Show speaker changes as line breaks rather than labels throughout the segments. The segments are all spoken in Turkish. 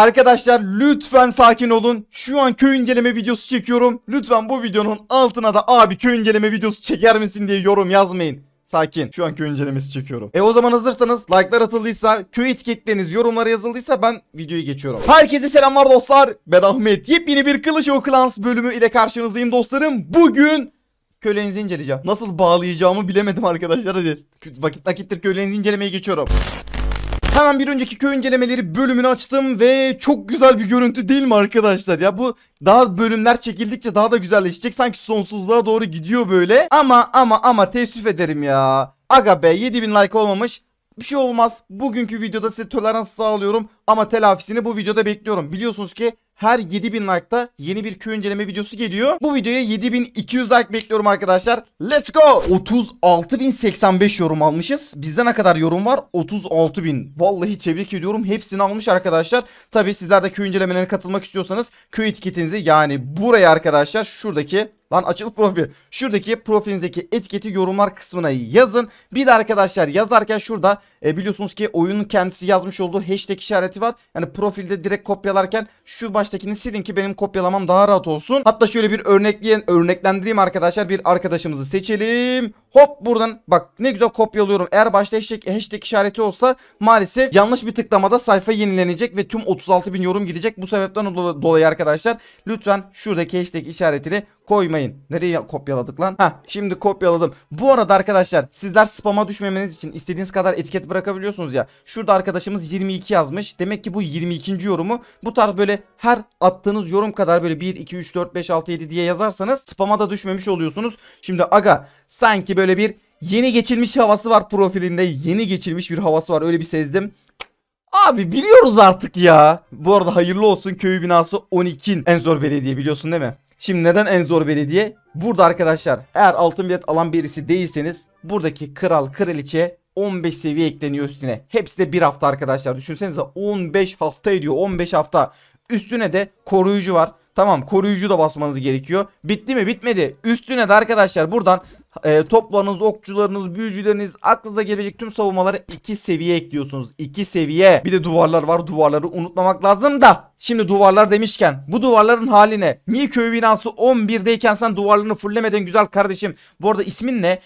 Arkadaşlar lütfen sakin olun. Şu an köy inceleme videosu çekiyorum. Lütfen bu videonun altına da abi köy inceleme videosu çeker misin diye yorum yazmayın. Sakin. Şu an köy incelemesi çekiyorum. E o zaman hazırsanız like'lar atıldıysa, köy etiketleriniz yorumlar yazıldıysa ben videoyu geçiyorum. Herkese selamlar dostlar. Ben Ahmet. Yepyeni bir Kılıç o Clans bölümü ile karşınızdayım dostlarım. Bugün kölenizi inceleyeceğim. Nasıl bağlayacağımı bilemedim arkadaşlar. Hadi vakit nakittir kölenizi incelemeye geçiyorum. Hemen bir önceki köy incelemeleri bölümünü açtım ve çok güzel bir görüntü değil mi arkadaşlar ya bu daha bölümler çekildikçe daha da güzelleşecek sanki sonsuzluğa doğru gidiyor böyle ama ama ama teessüf ederim ya aga be 7000 like olmamış bir şey olmaz. Bugünkü videoda size tolerans sağlıyorum ama telafisini bu videoda bekliyorum. Biliyorsunuz ki her 7000 like'ta yeni bir köy inceleme videosu geliyor. Bu videoya 7200 like bekliyorum arkadaşlar. Let's go! 36085 yorum almışız. Bizde ne kadar yorum var? 36000. Vallahi tebrik ediyorum. Hepsini almış arkadaşlar. Tabi sizler de köy incelemelerine katılmak istiyorsanız köy etiketinizi yani buraya arkadaşlar şuradaki Lan açıl profil. Şuradaki profilinizdeki etiketi yorumlar kısmına yazın. Bir de arkadaşlar yazarken şurada e, biliyorsunuz ki oyunun kendisi yazmış olduğu hashtag işareti var. Yani profilde direkt kopyalarken şu baştakini silin ki benim kopyalamam daha rahat olsun. Hatta şöyle bir örnekleyen örneklendireyim arkadaşlar. Bir arkadaşımızı seçelim. Hop buradan bak ne güzel kopyalıyorum. Eğer başta hashtag, hashtag işareti olsa maalesef yanlış bir tıklamada sayfa yenilenecek ve tüm 36 bin yorum gidecek. Bu sebepten dolayı arkadaşlar lütfen şuradaki hashtag işaretini koymayın. Nereye kopyaladık lan? Ha şimdi kopyaladım. Bu arada arkadaşlar sizler spama düşmemeniz için istediğiniz kadar etiket bırakabiliyorsunuz ya. Şurada arkadaşımız 22 yazmış. Demek ki bu 22. yorumu. Bu tarz böyle her attığınız yorum kadar böyle 1, 2, 3, 4, 5, 6, 7 diye yazarsanız spama da düşmemiş oluyorsunuz. Şimdi aga sanki böyle bir yeni geçilmiş havası var profilinde. Yeni geçilmiş bir havası var öyle bir sezdim. Abi biliyoruz artık ya. Bu arada hayırlı olsun köy binası 12'in en zor belediye biliyorsun değil mi? Şimdi neden en zor belediye? Burada arkadaşlar eğer altın bilet alan birisi değilseniz buradaki kral kraliçe 15 seviye ekleniyor üstüne. Hepsi de bir hafta arkadaşlar. Düşünsenize 15 hafta ediyor. 15 hafta. Üstüne de koruyucu var. Tamam koruyucu da basmanız gerekiyor. Bitti mi? Bitmedi. Üstüne de arkadaşlar buradan e, toplarınız, okçularınız, büyücüleriniz, aklınıza gelecek tüm savunmaları iki seviye ekliyorsunuz. İki seviye. Bir de duvarlar var. Duvarları unutmamak lazım da. Şimdi duvarlar demişken bu duvarların haline niye köy binası 11'deyken sen duvarlarını fullemeden güzel kardeşim. Bu arada ismin ne?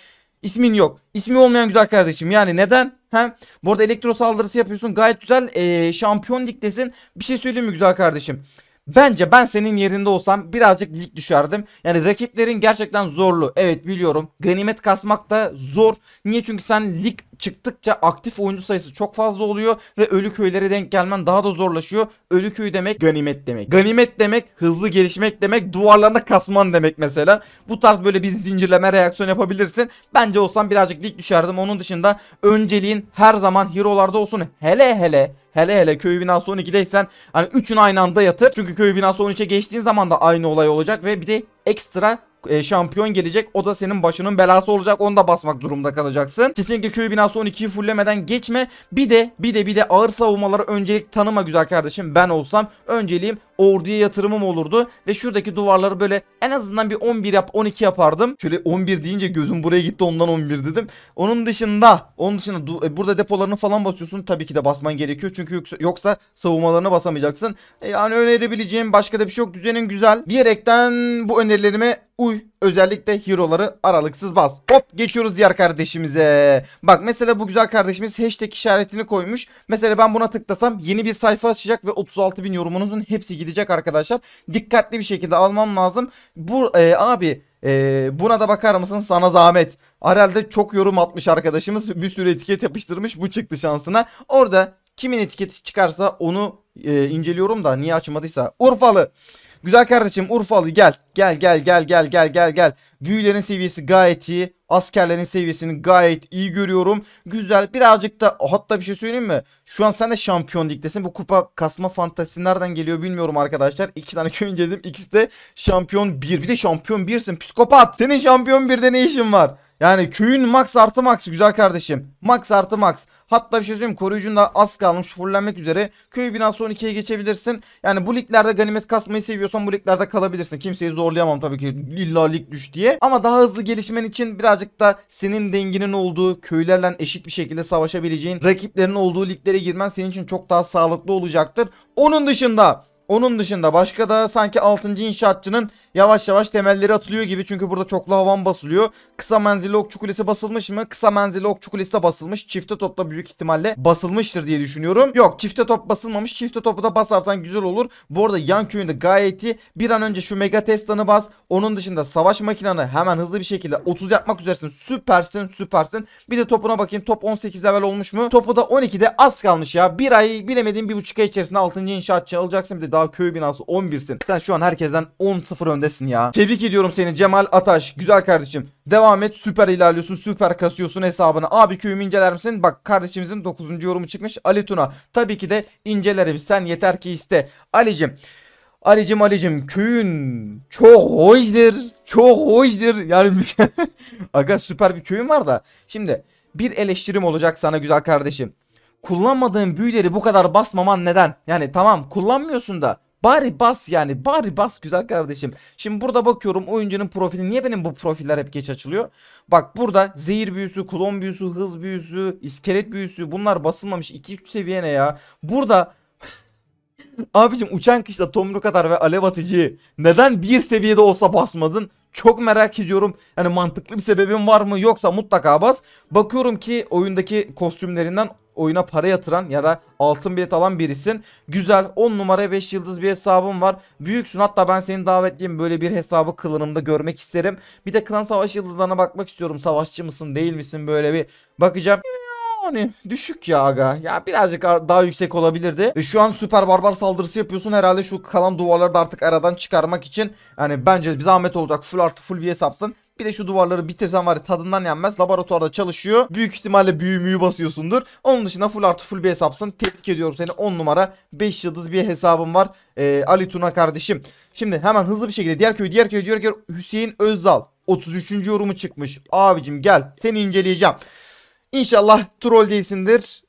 İsmin yok. İsmi olmayan güzel kardeşim. Yani neden? Hem bu elektro saldırısı yapıyorsun. Gayet güzel. Ee, şampiyon ligdesin. Bir şey söyleyeyim mi güzel kardeşim? Bence ben senin yerinde olsam birazcık lig düşerdim. Yani rakiplerin gerçekten zorlu. Evet biliyorum. Ganimet kasmak da zor. Niye? Çünkü sen lig çıktıkça aktif oyuncu sayısı çok fazla oluyor ve ölü köylere denk gelmen daha da zorlaşıyor. Ölü köy demek ganimet demek. Ganimet demek hızlı gelişmek demek duvarlarına kasman demek mesela. Bu tarz böyle bir zincirleme reaksiyon yapabilirsin. Bence olsam birazcık dik düşerdim. Onun dışında önceliğin her zaman hero'larda olsun. Hele hele Hele hele köy binası 12'deysen hani 3'ün aynı anda yatır. Çünkü köy binası 13'e geçtiğin zaman da aynı olay olacak ve bir de ekstra e, şampiyon gelecek. O da senin başının belası olacak. Onu da basmak durumunda kalacaksın. Kesinlikle köy binası 12'yi fullemeden geçme. Bir de bir de bir de ağır savunmaları öncelik tanıma güzel kardeşim. Ben olsam önceliğim orduya yatırımım olurdu ve şuradaki duvarları böyle en azından bir 11 yap 12 yapardım. Şöyle 11 deyince gözüm buraya gitti ondan 11 dedim. Onun dışında onun dışında e, burada depolarını falan basıyorsun. Tabii ki de basman gerekiyor. Çünkü yoksa savunmalarını basamayacaksın. E, yani önerebileceğim başka da bir şey yok. Düzenin güzel. Diyerekten bu önerilerime uy. Özellikle hero'ları aralıksız bas. Hop geçiyoruz diğer kardeşimize. Bak mesela bu güzel kardeşimiz hashtag işaretini koymuş. Mesela ben buna tıklasam yeni bir sayfa açacak ve 36 bin yorumunuzun hepsi gidecek arkadaşlar. Dikkatli bir şekilde almam lazım. Bu e, abi e, buna da bakar mısın sana zahmet. Arel'de çok yorum atmış arkadaşımız. Bir sürü etiket yapıştırmış. Bu çıktı şansına. Orada kimin etiketi çıkarsa onu e, inceliyorum da niye açmadıysa. Urfalı. Güzel kardeşim Urfalı gel. Gel gel gel gel gel gel gel. Büyülerin seviyesi gayet iyi. Askerlerin seviyesini gayet iyi görüyorum. Güzel. Birazcık da hatta bir şey söyleyeyim mi? Şu an sen de şampiyon ligdesin. Bu kupa kasma fantazisi nereden geliyor bilmiyorum arkadaşlar. İki tane köy incedim, İkisi de şampiyon bir, Bir de şampiyon birsin. Psikopat. Senin şampiyon birde ne işin var? Yani köyün max artı max güzel kardeşim. Max artı max. Hatta bir şey söyleyeyim koruyucun da az kalmış fullenmek üzere. Köy binası 12'ye geçebilirsin. Yani bu liglerde ganimet kasmayı seviyorsan bu liglerde kalabilirsin. Kimseyi zorlayamam tabii ki illa lig düş diye diye. Ama daha hızlı gelişmen için birazcık da senin denginin olduğu köylerle eşit bir şekilde savaşabileceğin rakiplerin olduğu liglere girmen senin için çok daha sağlıklı olacaktır. Onun dışında onun dışında başka da sanki 6. inşaatçının yavaş yavaş temelleri atılıyor gibi. Çünkü burada çoklu havan basılıyor. Kısa menzilli okçu kulesi basılmış mı? Kısa menzilli okçu kulesi de basılmış. Çifte topla büyük ihtimalle basılmıştır diye düşünüyorum. Yok çifte top basılmamış. Çifte topu da basarsan güzel olur. Bu arada yan köyünde gayet iyi. Bir an önce şu mega testanı bas. Onun dışında savaş makinanı hemen hızlı bir şekilde 30 yapmak üzeresin. Süpersin süpersin. Bir de topuna bakayım. Top 18 level olmuş mu? Topu da 12'de az kalmış ya. Bir ay bilemediğim bir buçuk ay içerisinde 6. inşaatçı alacaksın. Bir de daha köy binası 11'sin. Sen şu an herkesten 10-0 öndesin ya. Tebrik ediyorum seni Cemal Ataş. Güzel kardeşim. Devam et süper ilerliyorsun süper kasıyorsun hesabını. Abi köyümü inceler misin? Bak kardeşimizin 9. yorumu çıkmış Ali Tuna. Tabii ki de incelerim sen yeter ki iste. Ali'cim. Alicim Alicim köyün çok hoşdur. Çok hoşdur. Yani aga süper bir köyün var da. Şimdi bir eleştirim olacak sana güzel kardeşim kullanmadığın büyüleri bu kadar basmaman neden? Yani tamam kullanmıyorsun da Bari bas yani bari bas güzel kardeşim. Şimdi burada bakıyorum oyuncunun profili niye benim bu profiller hep geç açılıyor? Bak burada zehir büyüsü, klon büyüsü, hız büyüsü, iskelet büyüsü bunlar basılmamış 2-3 seviye ne ya? Burada abicim uçan kışla tomru kadar ve alev atıcıyı neden bir seviyede olsa basmadın? Çok merak ediyorum. Yani mantıklı bir sebebin var mı? Yoksa mutlaka bas. Bakıyorum ki oyundaki kostümlerinden oyuna para yatıran ya da altın bilet alan birisin. Güzel 10 numara, 5 yıldız bir hesabım var. Büyüksün hatta ben seni davetliyim böyle bir hesabı klanımda görmek isterim. Bir de klan savaş yıldızlarına bakmak istiyorum. Savaşçı mısın değil misin böyle bir bakacağım. Yani düşük ya aga. Ya birazcık daha yüksek olabilirdi. E şu an süper barbar saldırısı yapıyorsun. Herhalde şu kalan duvarları da artık aradan çıkarmak için. Yani bence bir zahmet olacak. Full artı full bir hesapsın. Bir de şu duvarları bitirsen var ya tadından yenmez. Laboratuvarda çalışıyor. Büyük ihtimalle büyümüyü basıyorsundur. Onun dışında full artı full bir hesapsın. Tebrik ediyorum seni 10 numara 5 yıldız bir hesabım var. Ee, Ali Tuna kardeşim. Şimdi hemen hızlı bir şekilde diğer köy diğer köy diğer köy Hüseyin Özdal. 33. yorumu çıkmış. Abicim gel seni inceleyeceğim. İnşallah troll değilsindir.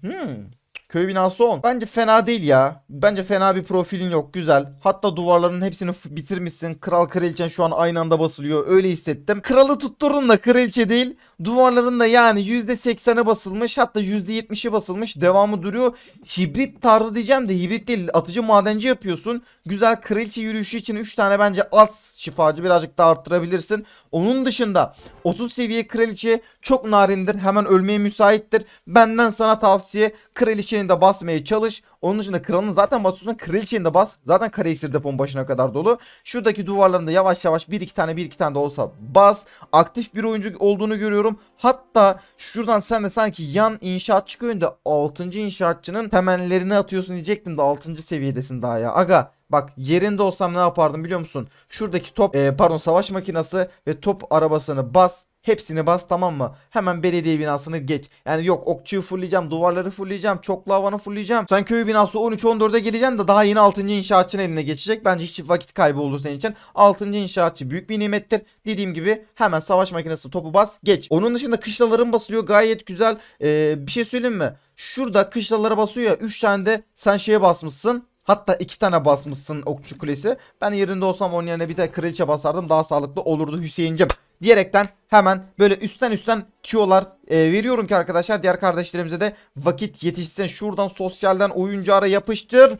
Hmm. Köy binası 10. Bence fena değil ya. Bence fena bir profilin yok. Güzel. Hatta duvarların hepsini bitirmişsin. Kral kraliçen şu an aynı anda basılıyor. Öyle hissettim. Kralı tutturdun da kraliçe değil. Duvarların da yani %80'e basılmış. Hatta %70'e basılmış. Devamı duruyor. Hibrit tarzı diyeceğim de hibrit değil. Atıcı madenci yapıyorsun. Güzel kraliçe yürüyüşü için 3 tane bence az şifacı birazcık daha arttırabilirsin. Onun dışında 30 seviye kraliçe çok narindir. Hemen ölmeye müsaittir. Benden sana tavsiye kraliçenin üzerinde basmaya çalış. Onun dışında kralın zaten basıyorsun. Kraliçenin de bas. Zaten kare iksir depon başına kadar dolu. Şuradaki duvarlarında yavaş yavaş bir iki tane bir iki tane de olsa bas. Aktif bir oyuncu olduğunu görüyorum. Hatta şuradan sen de sanki yan inşaatçı köyünde 6. inşaatçının temellerini atıyorsun diyecektim de 6. seviyedesin daha ya. Aga Bak yerinde olsam ne yapardım biliyor musun? Şuradaki top e, pardon savaş makinası ve top arabasını bas. Hepsini bas tamam mı? Hemen belediye binasını geç. Yani yok okçuyu fullleyeceğim duvarları fullleyeceğim çoklu havanı fullleyeceğim. Sen köyü binası 13-14'e geleceksin de daha yeni 6. inşaatçının eline geçecek. Bence hiç vakit kaybı olur senin için. 6. inşaatçı büyük bir nimettir. Dediğim gibi hemen savaş makinesi topu bas geç. Onun dışında kışlaların basılıyor gayet güzel. Ee, bir şey söyleyeyim mi? Şurada kışlalara basıyor ya 3 tane de sen şeye basmışsın. Hatta iki tane basmışsın okçu kulesi. Ben yerinde olsam onun yerine bir de kraliçe basardım. Daha sağlıklı olurdu Hüseyin'cim diyerekten hemen böyle üstten üstten tüyolar e, veriyorum ki arkadaşlar diğer kardeşlerimize de vakit yetişsin. Şuradan sosyalden oyuncu ara yapıştır.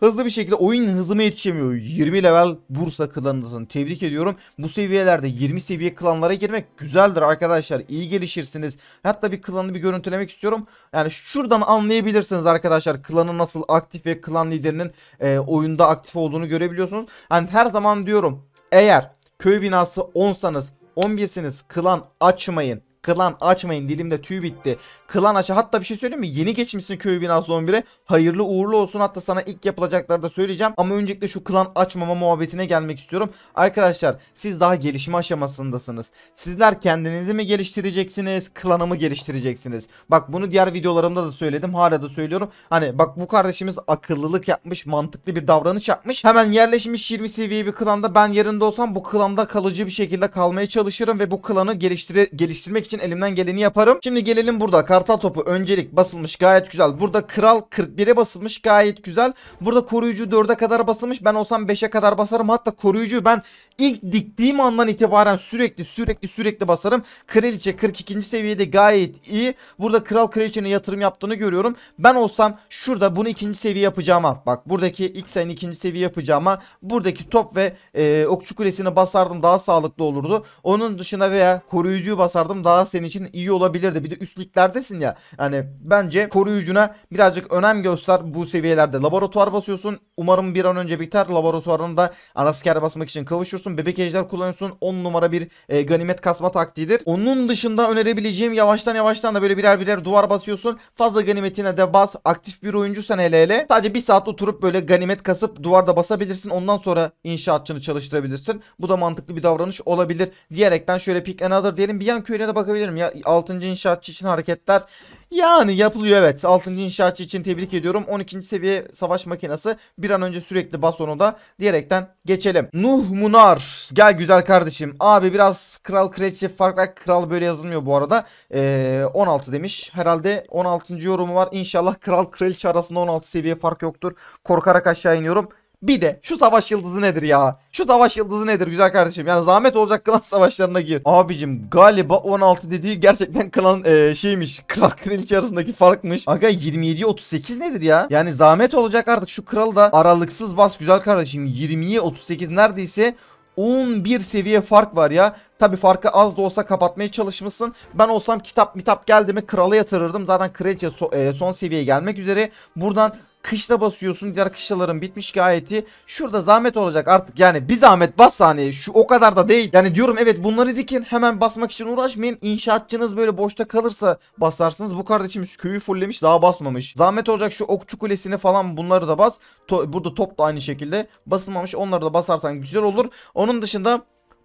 Hızlı bir şekilde oyun hızıma yetişemiyor. 20 level Bursa klanındasın. Tebrik ediyorum. Bu seviyelerde 20 seviye klanlara girmek güzeldir arkadaşlar. İyi gelişirsiniz. Hatta bir klanı bir görüntülemek istiyorum. Yani şuradan anlayabilirsiniz arkadaşlar. Klanın nasıl aktif ve klan liderinin e, oyunda aktif olduğunu görebiliyorsunuz. Yani her zaman diyorum. Eğer köy binası 10'sanız 11'siniz. Klan açmayın. Klan açmayın dilimde tüy bitti. Klan aç. Hatta bir şey söyleyeyim mi? Yeni geçmişsin köy binası 11'e. Hayırlı uğurlu olsun. Hatta sana ilk yapılacakları da söyleyeceğim. Ama öncelikle şu klan açmama muhabbetine gelmek istiyorum. Arkadaşlar siz daha gelişme aşamasındasınız. Sizler kendinizi mi geliştireceksiniz? Klanı mı geliştireceksiniz? Bak bunu diğer videolarımda da söyledim. Hala da söylüyorum. Hani bak bu kardeşimiz akıllılık yapmış. Mantıklı bir davranış yapmış. Hemen yerleşmiş 20 seviye bir klanda. Ben yerinde olsam bu klanda kalıcı bir şekilde kalmaya çalışırım. Ve bu klanı geliştire geliştirmek için için elimden geleni yaparım. Şimdi gelelim burada. Kartal topu öncelik basılmış gayet güzel. Burada kral 41'e basılmış gayet güzel. Burada koruyucu 4'e kadar basılmış. Ben olsam 5'e kadar basarım. Hatta koruyucu ben ilk diktiğim andan itibaren sürekli sürekli sürekli basarım. Kraliçe 42. seviyede gayet iyi. Burada kral kraliçenin yatırım yaptığını görüyorum. Ben olsam şurada bunu ikinci seviye yapacağıma bak buradaki ilk sayın ikinci seviye yapacağıma buradaki top ve e, okçu kulesini basardım daha sağlıklı olurdu. Onun dışında veya koruyucuyu basardım daha daha senin için iyi olabilirdi. Bir de üst liglerdesin ya. Yani bence koruyucuna birazcık önem göster bu seviyelerde. Laboratuvar basıyorsun. Umarım bir an önce biter. Laboratuvarını da anasker basmak için kavuşursun. Bebek ejder kullanıyorsun. 10 numara bir e, ganimet kasma taktiğidir. Onun dışında önerebileceğim yavaştan yavaştan da böyle birer birer duvar basıyorsun. Fazla ganimetine de bas. Aktif bir oyuncusan hele hele. Sadece bir saat oturup böyle ganimet kasıp duvarda basabilirsin. Ondan sonra inşaatçını çalıştırabilirsin. Bu da mantıklı bir davranış olabilir diyerekten şöyle pick another diyelim. Bir yan köyüne de bakabilirsin bırakabilirim. Ya 6. inşaatçı için hareketler yani yapılıyor evet. 6. inşaatçı için tebrik ediyorum. 12. seviye savaş makinesi bir an önce sürekli bas onu da diyerekten geçelim. Nuh Munar gel güzel kardeşim. Abi biraz kral kraliçe fark var. Kral böyle yazılmıyor bu arada. Ee, 16 demiş. Herhalde 16. yorumu var. İnşallah kral kraliçe arasında 16 seviye fark yoktur. Korkarak aşağı iniyorum. Bir de şu savaş yıldızı nedir ya? Şu savaş yıldızı nedir güzel kardeşim? Yani zahmet olacak klan savaşlarına gir. Abicim galiba 16 dediği gerçekten klan e, şeymiş. Kral kraliçe arasındaki farkmış. Aga 27'ye 38 nedir ya? Yani zahmet olacak artık şu kralı da aralıksız bas güzel kardeşim. 20'ye 38 neredeyse 11 seviye fark var ya. Tabi farkı az da olsa kapatmaya çalışmışsın. Ben olsam kitap mitap geldi mi krala yatırırdım. Zaten kraliçe so, e, son seviyeye gelmek üzere. Buradan kışla basıyorsun. Diğer kışlaların bitmiş gayeti. Şurada zahmet olacak artık. Yani bir zahmet bas hani şu o kadar da değil. Yani diyorum evet bunları dikin. Hemen basmak için uğraşmayın. İnşaatçınız böyle boşta kalırsa basarsınız. Bu kardeşimiz köyü fulllemiş daha basmamış. Zahmet olacak şu okçu kulesini falan bunları da bas. To burada top da aynı şekilde basılmamış. Onları da basarsan güzel olur. Onun dışında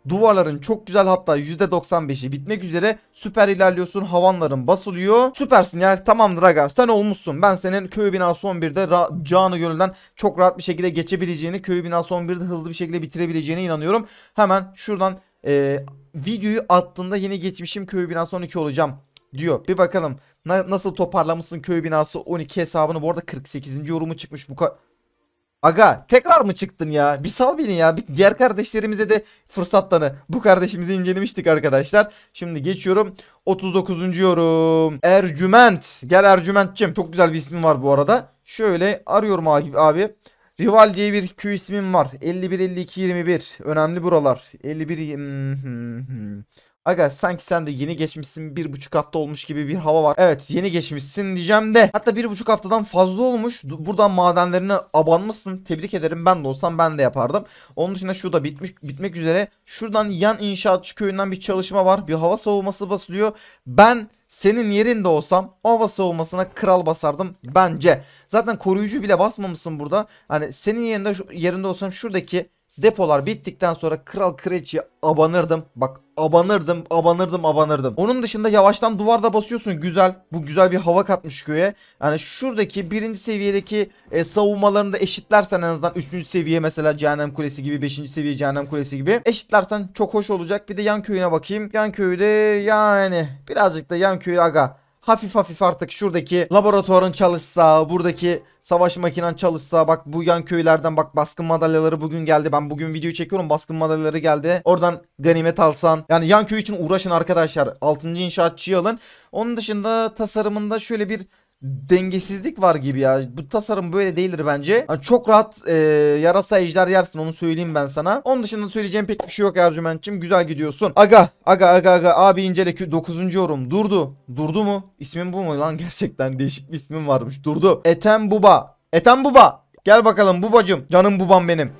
Duvarların çok güzel hatta %95'i bitmek üzere. Süper ilerliyorsun. Havanların basılıyor. Süpersin ya. Tamamdır aga. Sen olmuşsun. Ben senin köy binası 11'de canı gönülden çok rahat bir şekilde geçebileceğini, köy binası 11'de hızlı bir şekilde bitirebileceğine inanıyorum. Hemen şuradan e, videoyu attığında yeni geçmişim köy binası 12 olacağım diyor. Bir bakalım Na nasıl toparlamışsın köy binası 12 hesabını. Bu arada 48. yorumu çıkmış bu kadar. Aga tekrar mı çıktın ya? Bir sal beni ya. Bir diğer kardeşlerimize de fırsatlanı. Bu kardeşimizi incelemiştik arkadaşlar. Şimdi geçiyorum. 39. yorum. Ercüment. Gel Ercüment'cim. Çok güzel bir ismin var bu arada. Şöyle arıyorum abi. abi. Rival diye bir Q ismim var. 51, 52, 21. Önemli buralar. 51. Aga sanki sen de yeni geçmişsin bir buçuk hafta olmuş gibi bir hava var. Evet yeni geçmişsin diyeceğim de. Hatta bir buçuk haftadan fazla olmuş. Buradan madenlerine abanmışsın. Tebrik ederim ben de olsam ben de yapardım. Onun dışında şu da bitmiş, bitmek üzere. Şuradan yan inşaatçı köyünden bir çalışma var. Bir hava savunması basılıyor. Ben senin yerinde olsam o hava savunmasına kral basardım bence. Zaten koruyucu bile basmamışsın burada. Hani senin yerinde yerinde olsam şuradaki Depolar bittikten sonra kral kraliçeye abanırdım. Bak abanırdım, abanırdım, abanırdım. Onun dışında yavaştan duvarda basıyorsun. Güzel. Bu güzel bir hava katmış köye. Yani şuradaki birinci seviyedeki e, savunmalarını da eşitlersen en azından üçüncü seviye mesela cehennem kulesi gibi, beşinci seviye cehennem kulesi gibi eşitlersen çok hoş olacak. Bir de yan köyüne bakayım. Yan köyde yani birazcık da yan köyü aga hafif hafif artık şuradaki laboratuvarın çalışsa, buradaki savaş makinen çalışsa, bak bu yan köylerden bak baskın madalyaları bugün geldi. Ben bugün video çekiyorum baskın madalyaları geldi. Oradan ganimet alsan. Yani yan köy için uğraşın arkadaşlar. 6. inşaatçıyı alın. Onun dışında tasarımında şöyle bir dengesizlik var gibi ya. Bu tasarım böyle değildir bence. Yani çok rahat e, yarasa ejder yersin onu söyleyeyim ben sana. Onun dışında söyleyeceğim pek bir şey yok Ercüment'cim. Güzel gidiyorsun. Aga aga aga aga abi incele 9. yorum. Durdu. Durdu mu? İsmin bu mu lan gerçekten değişik bir ismim varmış. Durdu. etem Buba. etem Buba. Gel bakalım Bubacım. Canım Bubam benim.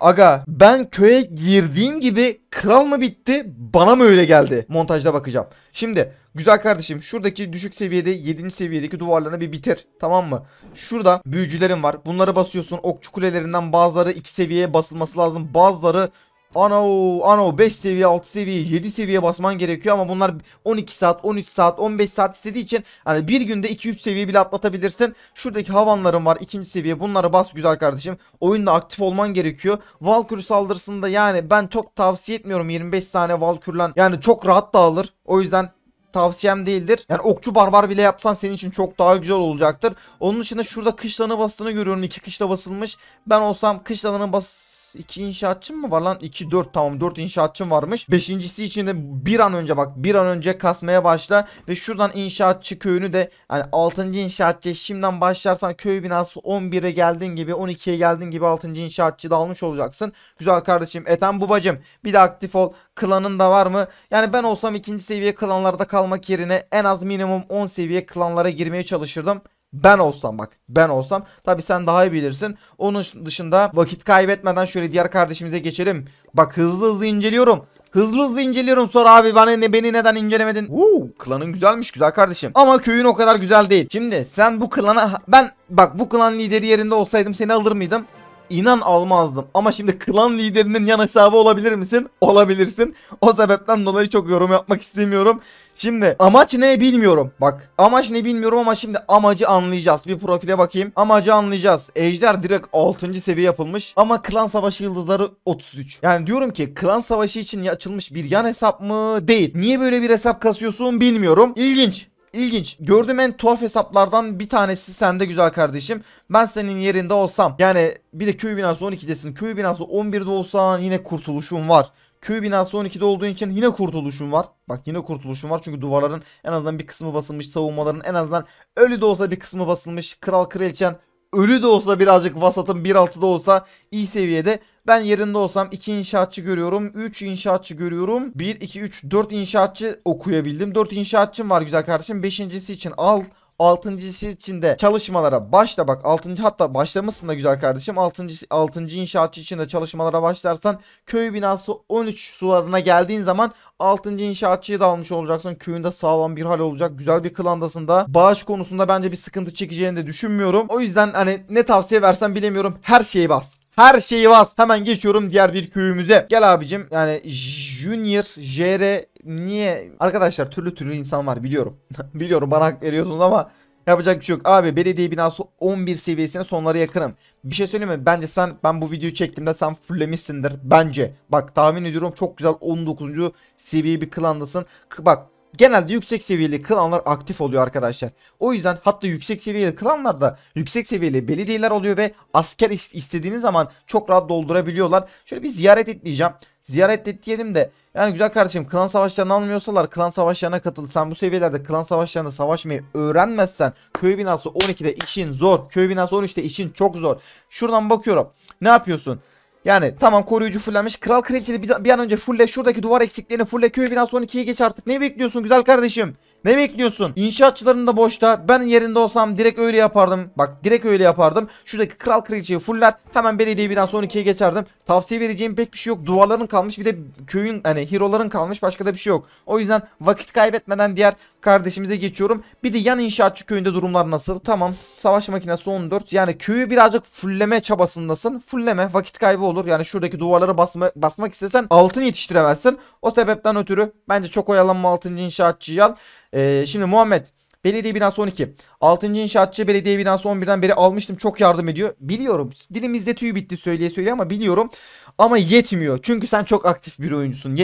Aga ben köye girdiğim gibi kral mı bitti bana mı öyle geldi? Montajda bakacağım. Şimdi güzel kardeşim şuradaki düşük seviyede 7. seviyedeki duvarlarını bir bitir tamam mı? Şurada büyücülerin var bunları basıyorsun okçu kulelerinden bazıları 2 seviyeye basılması lazım bazıları Ana ana 5 seviye 6 seviye 7 seviye basman gerekiyor ama bunlar 12 saat 13 saat 15 saat istediği için hani bir günde 2-3 seviye bile atlatabilirsin. Şuradaki havanların var ikinci seviye bunları bas güzel kardeşim. Oyunda aktif olman gerekiyor. Valkyrie saldırısında yani ben çok tavsiye etmiyorum 25 tane Valkür'len yani çok rahat dağılır. O yüzden tavsiyem değildir. Yani okçu barbar bile yapsan senin için çok daha güzel olacaktır. Onun dışında şurada kışlanı bastığını görüyorum. İki kışla basılmış. Ben olsam kışlanı bas 2 inşaatçım mı var lan? 2 4 tamam 4 inşaatçım varmış. Beşincisi için de bir an önce bak bir an önce kasmaya başla ve şuradan inşaatçı köyünü de yani 6. inşaatçı şimdiden başlarsan köy binası 11'e geldiğin gibi 12'ye geldiğin gibi 6. inşaatçı da almış olacaksın. Güzel kardeşim Ethem babacım bir de aktif ol. Klanın da var mı? Yani ben olsam ikinci seviye klanlarda kalmak yerine en az minimum 10 seviye klanlara girmeye çalışırdım. Ben olsam bak ben olsam tabi sen daha iyi bilirsin. Onun dışında vakit kaybetmeden şöyle diğer kardeşimize geçelim. Bak hızlı hızlı inceliyorum. Hızlı hızlı inceliyorum Sor abi bana ne beni neden incelemedin? Uuu klanın güzelmiş güzel kardeşim. Ama köyün o kadar güzel değil. Şimdi sen bu klana ben bak bu klan lideri yerinde olsaydım seni alır mıydım? inan almazdım. Ama şimdi klan liderinin yan hesabı olabilir misin? Olabilirsin. O sebepten dolayı çok yorum yapmak istemiyorum. Şimdi amaç ne bilmiyorum. Bak amaç ne bilmiyorum ama şimdi amacı anlayacağız. Bir profile bakayım. Amacı anlayacağız. Ejder direkt 6. seviye yapılmış ama klan savaşı yıldızları 33. Yani diyorum ki klan savaşı için açılmış bir yan hesap mı? Değil. Niye böyle bir hesap kasıyorsun bilmiyorum. İlginç. İlginç. Gördüğüm en tuhaf hesaplardan bir tanesi sende güzel kardeşim. Ben senin yerinde olsam. Yani bir de köy binası 12'desin. Köy binası 11'de olsan yine kurtuluşum var. Köy binası 12'de olduğu için yine kurtuluşum var. Bak yine kurtuluşum var çünkü duvarların en azından bir kısmı basılmış. Savunmaların en azından ölü de olsa bir kısmı basılmış. Kral kraliçen ölü de olsa birazcık vasatın 1.6'da olsa iyi seviyede ben yerinde olsam 2 inşaatçı görüyorum. 3 inşaatçı görüyorum. 1, 2, 3, 4 inşaatçı okuyabildim. 4 inşaatçım var güzel kardeşim. 5.si için al. Altıncısı için de çalışmalara başla bak. Altıncı hatta başlamışsın da güzel kardeşim. Altıncı, altıncı inşaatçı için de çalışmalara başlarsan köy binası 13 sularına geldiğin zaman altıncı inşaatçıyı da almış olacaksın. Köyünde sağlam bir hal olacak. Güzel bir klandasın Bağış konusunda bence bir sıkıntı çekeceğini de düşünmüyorum. O yüzden hani ne tavsiye versen bilemiyorum. Her şeyi bas. Her şeyi bas. Hemen geçiyorum diğer bir köyümüze. Gel abicim yani Junior JR niye arkadaşlar türlü türlü insan var biliyorum. biliyorum bana hak veriyorsunuz ama yapacak bir şey yok. Abi belediye binası 11 seviyesine sonlara yakınım. Bir şey söyleyeyim mi? Bence sen ben bu videoyu çektiğimde sen fulllemişsindir bence. Bak tahmin ediyorum çok güzel 19. seviye bir klandasın. Bak genelde yüksek seviyeli klanlar aktif oluyor arkadaşlar. O yüzden hatta yüksek seviyeli klanlar da yüksek seviyeli belediyeler oluyor ve asker istediğiniz zaman çok rahat doldurabiliyorlar. Şöyle bir ziyaret etleyeceğim. Ziyaret etleyelim de yani güzel kardeşim klan savaşlarına almıyorsalar klan savaşlarına katıl. Sen bu seviyelerde klan savaşlarında savaşmayı öğrenmezsen köy binası 12'de işin zor. Köy binası 13'te işin çok zor. Şuradan bakıyorum. Ne yapıyorsun? Yani tamam koruyucu fullenmiş. Kral kraliçeli bir, bir an önce fulle şuradaki duvar eksiklerini fulle köy binası 12'ye geç artık. Ne bekliyorsun güzel kardeşim? Ne bekliyorsun? İnşaatçıların da boşta. Ben yerinde olsam direkt öyle yapardım. Bak direkt öyle yapardım. Şuradaki kral kraliçeyi fuller. Hemen belediye sonra ikiye geçerdim. Tavsiye vereceğim pek bir şey yok. Duvarların kalmış bir de köyün hani hero'ların kalmış. Başka da bir şey yok. O yüzden vakit kaybetmeden diğer kardeşimize geçiyorum. Bir de yan inşaatçı köyünde durumlar nasıl? Tamam. Savaş makinesi 14. Yani köyü birazcık fulleme çabasındasın. Fulleme. Vakit kaybı olur. Yani şuradaki duvarları basma, basmak istesen altın yetiştiremezsin. O sebepten ötürü bence çok oyalanma 6. inşaatçıyı al. E, şimdi Muhammed Belediye binası 12. 6. inşaatçı belediye binası 11'den beri almıştım. Çok yardım ediyor. Biliyorum. Dilimizde tüy bitti söyleye söyleye ama biliyorum. Ama yetmiyor. Çünkü sen çok aktif bir oyuncusun. Yetmemesinin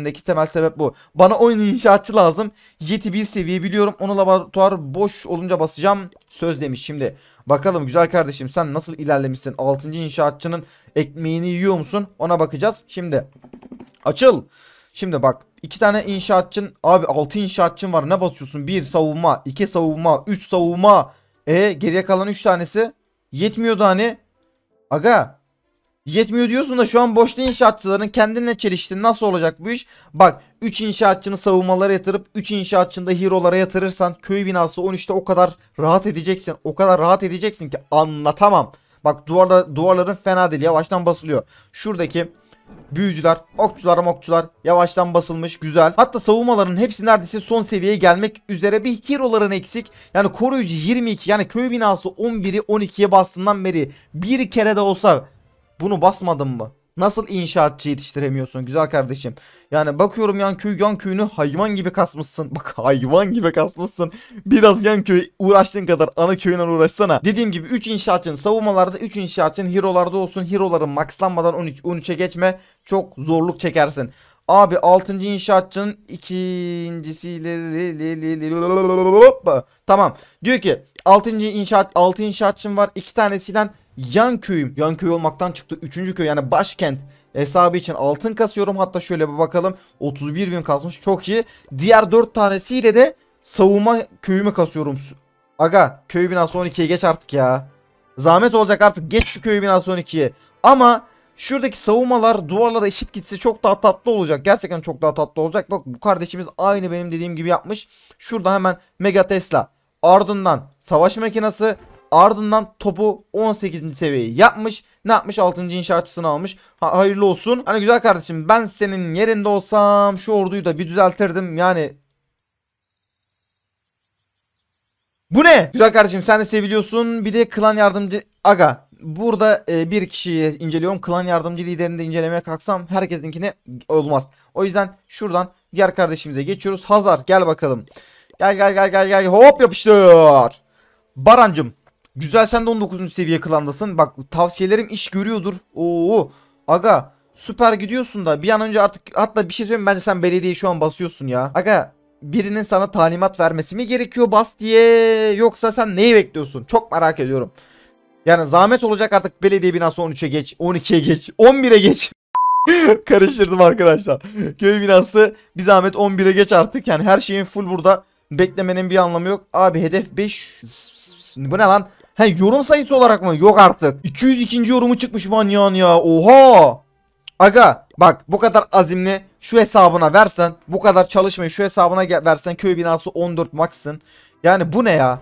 Yetmemesindeki temel sebep bu. Bana oyun inşaatçı lazım. Yeti bir seviye biliyorum. Onu laboratuvar boş olunca basacağım. Söz demiş şimdi. Bakalım güzel kardeşim sen nasıl ilerlemişsin? 6. inşaatçının ekmeğini yiyor musun? Ona bakacağız. Şimdi. Açıl. Şimdi bak iki tane inşaatçın abi altı inşaatçın var ne basıyorsun? Bir savunma, iki savunma, üç savunma. E geriye kalan üç tanesi yetmiyordu hani. Aga yetmiyor diyorsun da şu an boşta inşaatçıların kendinle çelişti. Nasıl olacak bu iş? Bak üç inşaatçını savunmalara yatırıp üç inşaatçını da hero'lara yatırırsan köy binası 13'te o kadar rahat edeceksin. O kadar rahat edeceksin ki anlatamam. Bak duvarda duvarların fena değil yavaştan basılıyor. Şuradaki büyücüler, okçular, mokçular yavaştan basılmış. Güzel. Hatta savunmaların hepsi neredeyse son seviyeye gelmek üzere. Bir hero'ların eksik. Yani koruyucu 22 yani köy binası 11'i 12'ye bastığından beri bir kere de olsa bunu basmadım mı? Nasıl inşaatçı yetiştiremiyorsun güzel kardeşim? Yani bakıyorum yan köy yan köyünü hayvan gibi kasmışsın. Bak hayvan gibi kasmışsın. Biraz yan köy uğraştığın kadar ana köyünden uğraşsana. Dediğim gibi 3 inşaatçının savunmalarda 3 inşaatçının hero'larda olsun. Hero'ların maxlanmadan 13 13'e geçme. Çok zorluk çekersin. Abi 6. inşaatçının ikincisiyle tamam. Diyor ki 6. inşaat 6 inşaatçım var. 2 tanesiyle yan köyüm. Yan köy olmaktan çıktı. Üçüncü köy yani başkent hesabı için altın kasıyorum. Hatta şöyle bir bakalım. 31 bin kasmış. Çok iyi. Diğer dört tanesiyle de savunma köyümü kasıyorum. Aga köy binası 12'ye geç artık ya. Zahmet olacak artık. Geç şu köy binası 12'ye. Ama şuradaki savunmalar duvarlara eşit gitse çok daha tatlı olacak. Gerçekten çok daha tatlı olacak. Bak bu kardeşimiz aynı benim dediğim gibi yapmış. Şurada hemen Mega Tesla. Ardından savaş makinası Ardından topu 18. seviyeyi yapmış. Ne yapmış? 6. inşaatçısını almış. Ha, hayırlı olsun. Hani güzel kardeşim ben senin yerinde olsam şu orduyu da bir düzeltirdim. Yani Bu ne? Güzel kardeşim sen de seviliyorsun. Bir de klan yardımcı aga. Burada e, bir kişiyi inceliyorum. Klan yardımcı liderini de incelemeye kalksam herkesinkine olmaz. O yüzden şuradan diğer kardeşimize geçiyoruz. Hazar gel bakalım. Gel gel gel gel gel. Hop yapıştır. Barancım Güzel sen de 19. seviye klandasın. Bak tavsiyelerim iş görüyordur. Oo. Aga süper gidiyorsun da bir an önce artık hatta bir şey söyleyeyim bence sen belediyeyi şu an basıyorsun ya. Aga birinin sana talimat vermesi mi gerekiyor bas diye yoksa sen neyi bekliyorsun? Çok merak ediyorum. Yani zahmet olacak artık belediye binası 13'e geç, 12'ye geç, 11'e geç. Karıştırdım arkadaşlar. Köy binası bir zahmet 11'e geç artık. Yani her şeyin full burada. Beklemenin bir anlamı yok. Abi hedef 5 bu ne lan? He yorum sayısı olarak mı? Yok artık. 202. yorumu çıkmış manyağın ya. Oha. Aga bak bu kadar azimli şu hesabına versen bu kadar çalışmayı şu hesabına versen köy binası 14 maxsın. Yani bu ne ya?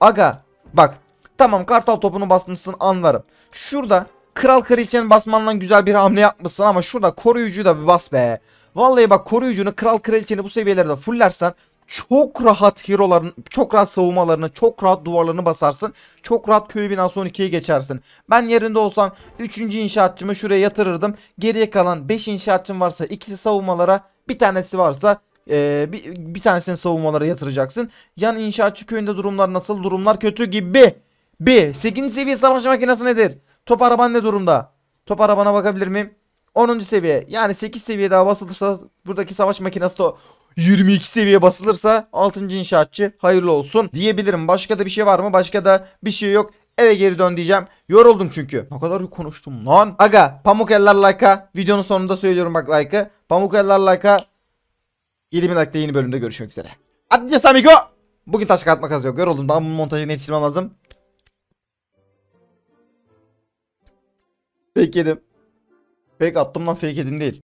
Aga bak tamam kartal topunu basmışsın anlarım. Şurada kral kraliçenin basmandan güzel bir hamle yapmışsın ama şurada koruyucu da bir bas be. Vallahi bak koruyucunu kral kraliçeni bu seviyelerde fullersen çok rahat hero'ların, çok rahat savunmalarını, çok rahat duvarlarını basarsın. Çok rahat köy binası 12'ye geçersin. Ben yerinde olsam 3. inşaatçımı şuraya yatırırdım. Geriye kalan 5 inşaatçım varsa ikisi savunmalara, bir tanesi varsa ee, bir, bir tanesini savunmalara yatıracaksın. Yan inşaatçı köyünde durumlar nasıl? Durumlar kötü gibi. Bir 8. seviye savaş makinesi nedir? Top araban ne durumda? Top arabana bakabilir miyim? 10. seviye. Yani 8 seviye daha basılırsa buradaki savaş makinesi to 22 seviye basılırsa 6. inşaatçı hayırlı olsun diyebilirim. Başka da bir şey var mı? Başka da bir şey yok. Eve geri dön diyeceğim. Yoruldum çünkü. Ne kadar konuştum lan. Aga pamuk eller like'a. Videonun sonunda söylüyorum bak like'ı. Pamuk eller like'a. 7000 like'da yeni bölümde görüşmek üzere. Adios amigo. Bugün taş katmak az yok. Yoruldum. Daha bunun montajını yetiştirmem lazım. Fake yedim. Fake attım lan fake yedim değil.